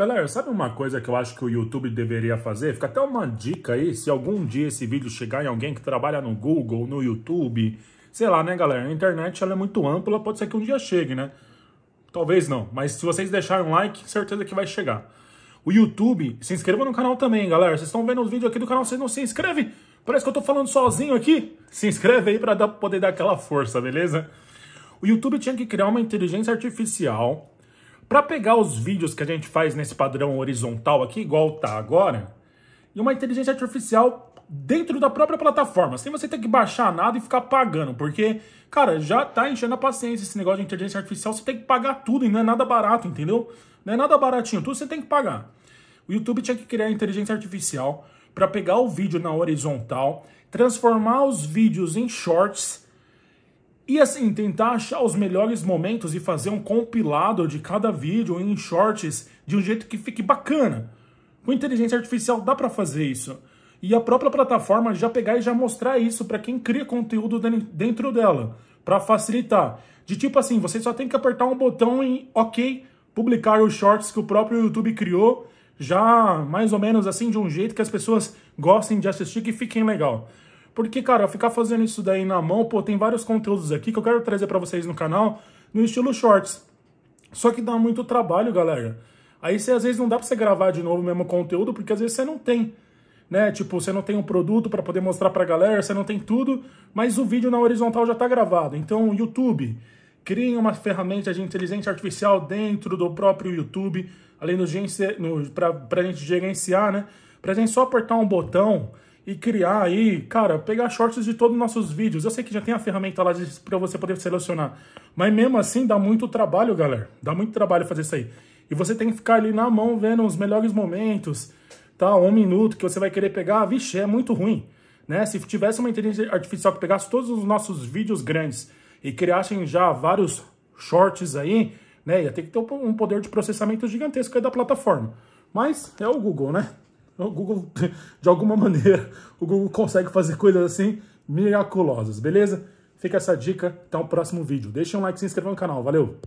Galera, sabe uma coisa que eu acho que o YouTube deveria fazer? Fica até uma dica aí, se algum dia esse vídeo chegar em alguém que trabalha no Google, no YouTube, sei lá, né, galera? A internet ela é muito ampla, pode ser que um dia chegue, né? Talvez não, mas se vocês deixarem um like, certeza que vai chegar. O YouTube, se inscreva no canal também, galera. Vocês estão vendo os vídeos aqui do canal, vocês não se inscrevem? Parece que eu tô falando sozinho aqui. Se inscreve aí para poder dar aquela força, beleza? O YouTube tinha que criar uma inteligência artificial para pegar os vídeos que a gente faz nesse padrão horizontal aqui, igual tá agora, e uma inteligência artificial dentro da própria plataforma, sem você ter que baixar nada e ficar pagando, porque, cara, já tá enchendo a paciência esse negócio de inteligência artificial, você tem que pagar tudo e não é nada barato, entendeu? Não é nada baratinho, tudo você tem que pagar. O YouTube tinha que criar inteligência artificial para pegar o vídeo na horizontal, transformar os vídeos em shorts e assim, tentar achar os melhores momentos e fazer um compilado de cada vídeo em shorts de um jeito que fique bacana. Com inteligência artificial dá para fazer isso. E a própria plataforma já pegar e já mostrar isso para quem cria conteúdo dentro dela, para facilitar. De tipo assim, você só tem que apertar um botão em OK, publicar os shorts que o próprio YouTube criou, já mais ou menos assim de um jeito que as pessoas gostem de assistir que fiquem legal. Porque, cara, ficar fazendo isso daí na mão, pô, tem vários conteúdos aqui que eu quero trazer para vocês no canal, no estilo shorts. Só que dá muito trabalho, galera. Aí você, às vezes, não dá pra você gravar de novo o mesmo conteúdo, porque às vezes você não tem, né? Tipo, você não tem um produto para poder mostrar pra galera, você não tem tudo, mas o vídeo na horizontal já tá gravado. Então, YouTube, criem uma ferramenta de inteligência artificial dentro do próprio YouTube, além do, no, pra, pra gente gerenciar, né? Pra gente só apertar um botão e criar aí, cara, pegar shorts de todos os nossos vídeos. Eu sei que já tem a ferramenta lá para você poder selecionar, mas mesmo assim dá muito trabalho, galera. Dá muito trabalho fazer isso aí. E você tem que ficar ali na mão vendo os melhores momentos, tá? Um minuto que você vai querer pegar, vixe, é muito ruim, né? Se tivesse uma inteligência artificial que pegasse todos os nossos vídeos grandes e criassem já vários shorts aí, né? Ia ter que ter um poder de processamento gigantesco aí da plataforma. Mas é o Google, né? Então, o Google, de alguma maneira, o Google consegue fazer coisas assim miraculosas, beleza? Fica essa dica, até o próximo vídeo. Deixa um like, se inscreva no canal, valeu!